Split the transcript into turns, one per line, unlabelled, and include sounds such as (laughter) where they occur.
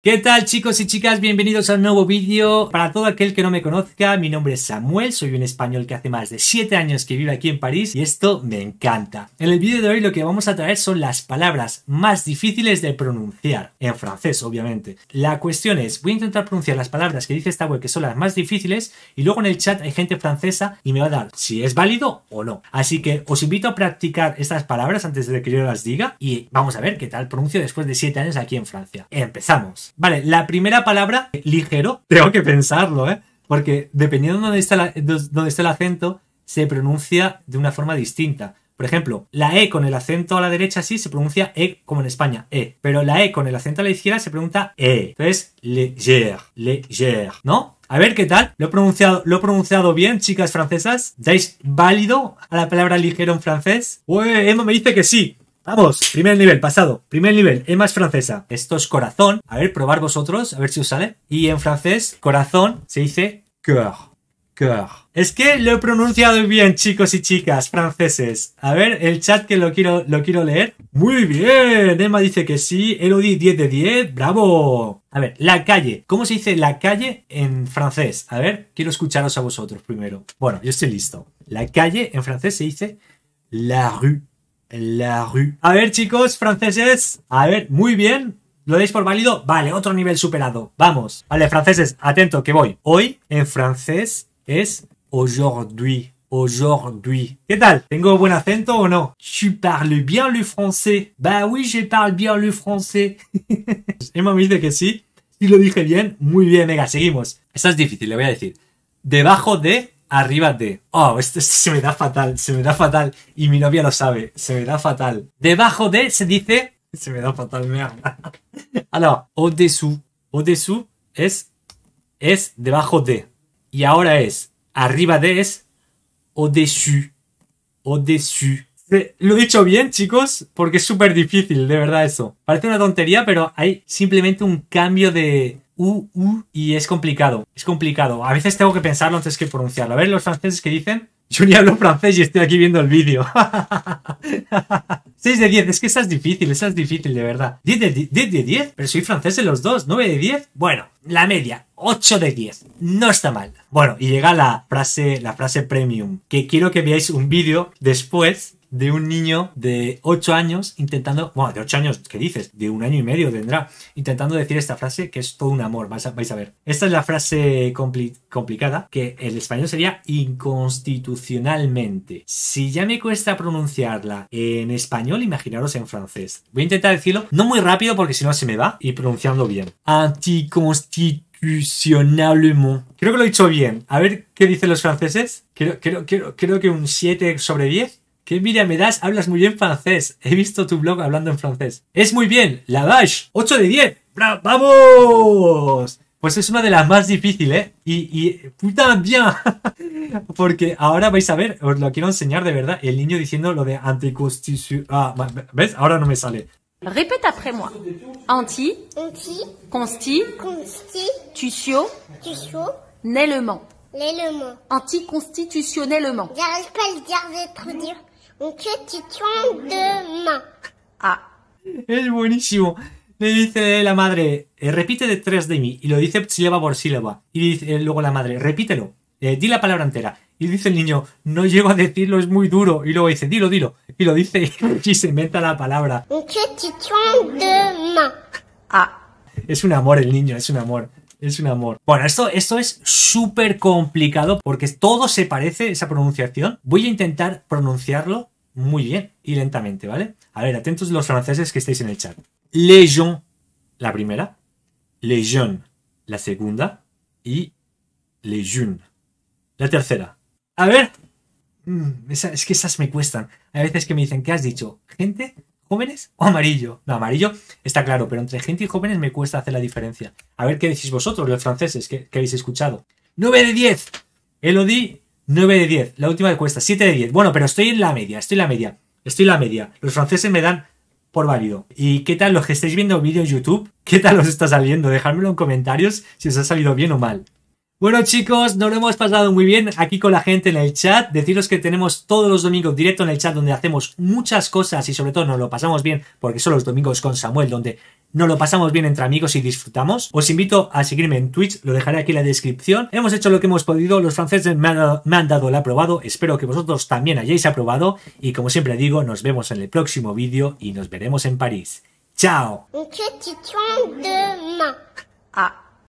¿Qué tal chicos y chicas? Bienvenidos a un nuevo vídeo. Para todo aquel que no me conozca, mi nombre es Samuel, soy un español que hace más de 7 años que vive aquí en París y esto me encanta. En el vídeo de hoy lo que vamos a traer son las palabras más difíciles de pronunciar, en francés obviamente. La cuestión es, voy a intentar pronunciar las palabras que dice esta web que son las más difíciles y luego en el chat hay gente francesa y me va a dar si es válido o no. Así que os invito a practicar estas palabras antes de que yo las diga y vamos a ver qué tal pronuncio después de 7 años aquí en Francia. Empezamos. Vale, la primera palabra, ligero, tengo que pensarlo, ¿eh? Porque dependiendo de dónde está, está el acento, se pronuncia de una forma distinta. Por ejemplo, la E con el acento a la derecha sí se pronuncia E como en España, E. Pero la E con el acento a la izquierda se pregunta E. Entonces, leger leger, ¿no? A ver qué tal. Lo he pronunciado, lo he pronunciado bien, chicas francesas. ¿Dais válido a la palabra ligero en francés? Uy, Emma me dice que sí. Vamos, primer nivel, pasado. Primer nivel, Emma es francesa. Esto es corazón. A ver, probar vosotros, a ver si os sale. Y en francés, corazón se dice cœur. Cœur. Es que lo he pronunciado bien, chicos y chicas franceses. A ver, el chat que lo quiero, lo quiero leer. Muy bien, Emma dice que sí. Elodie 10 de 10, bravo. A ver, la calle. ¿Cómo se dice la calle en francés? A ver, quiero escucharos a vosotros primero. Bueno, yo estoy listo. La calle en francés se dice la rue la rue. A ver, chicos, franceses. A ver, muy bien. ¿Lo deis por válido? Vale, otro nivel superado. Vamos. Vale, franceses, atento, que voy. Hoy en francés es aujourd'hui. Aujourd'hui. ¿Qué tal? ¿Tengo buen acento o no? ¿Tu parles bien le français. Bah oui, je parle bien le français. (laughs) Emma me dice que sí. Si lo dije bien, muy bien, venga, seguimos. Esta es difícil, le voy a decir. Debajo de arriba de. Oh, esto (laughs) se me da fatal, se me da fatal. Y mi novia lo sabe, se me da fatal. Debajo de se dice. (laughs) Se me da fatal, o de au o au su es. Es debajo de. Y ahora es. Arriba de es. au o au su Lo he dicho bien, chicos, porque es súper difícil, de verdad, eso. Parece una tontería, pero hay simplemente un cambio de, U, U, y es complicado. Es complicado. A veces tengo que pensarlo antes que pronunciarlo. A ver los franceses que dicen. Yo ni hablo francés y estoy aquí viendo el vídeo. 6 (laughs) de 10, es que esa es difícil, esa es difícil, de verdad. 10 de 10, pero soy francés en los dos, 9 de 10. Bueno, la media, 8 de 10. No está mal. Bueno, y llega la frase, la frase premium, que quiero que veáis un vídeo después de un niño de 8 años intentando, bueno, de 8 años, ¿qué dices? De un año y medio tendrá, intentando decir esta frase que es todo un amor, vais a, ver. Esta es la frase complicada, que el español sería inconstitucionalmente. Si ya me cuesta pronunciarla en español, imaginaros en francés. Voy a intentar decirlo, no muy rápido porque si no se me va, y pronunciando bien. Anticonstitucionalmente. Creo que lo he dicho bien. A ver qué dicen los franceses. creo que un 7 sobre 10. Qué mira me das, hablas muy bien francés. He visto tu blog hablando en francés. Es muy bien, la vache. 8 de 10. ¡Vamos! Pues es una de las más difíciles, ¿eh? Y, y puta bien. (laughs) Porque ahora vais a ver, os lo quiero enseñar de verdad, el niño diciendo lo de anticonstitución. Ah, ¿ves? Ahora no me sale. Répète après moi. Anti. Anti. Consti. Anticonstitutionnellement un chichón de Ah, es buenísimo. Le dice la madre, eh, repite de tres de mí. Y lo dice lleva por sílaba. Y dice eh, luego la madre, repítelo. Eh, di la palabra entera. Y dice el niño, no llego a decirlo, es muy duro. Y luego dice, dilo, dilo. Y lo dice (laughs) y se inventa la palabra. Un de Ah, es un amor el niño, es un amor es un amor. Bueno, esto, esto es súper complicado porque todo se parece, esa pronunciación. Voy a intentar pronunciarlo muy bien y lentamente, ¿vale? A ver, atentos los franceses que estáis en el chat. jeunes, la primera. jeunes, la segunda. Y jeunes, la tercera. A ver, mm, es que esas me cuestan. Hay veces que me dicen, ¿qué has dicho? Gente jóvenes o amarillo. No, amarillo está claro, pero entre gente y jóvenes me cuesta hacer la diferencia. A ver qué decís vosotros, los franceses, que, habéis escuchado. 9 de 10. Elodie, 9 de 10. La última de cuesta, 7 de 10. Bueno, pero estoy en la media, estoy en la media, estoy en la media. Los franceses me dan por válido. ¿Y qué tal los que estáis viendo vídeos YouTube? ¿Qué tal os está saliendo? Dejadmelo en comentarios si os ha salido bien o mal. Bueno chicos, nos lo hemos pasado muy bien aquí con la gente en el chat. Deciros que tenemos todos los domingos directo en el chat donde hacemos muchas cosas y sobre todo nos lo pasamos bien porque son los domingos con Samuel donde nos lo pasamos bien entre amigos y disfrutamos. Os invito a seguirme en Twitch, lo dejaré aquí en la descripción. Hemos hecho lo que hemos podido, los franceses me han, dado, el aprobado, espero que vosotros también hayáis aprobado y como siempre digo, nos vemos en el próximo vídeo y nos veremos en París. ¡Chao!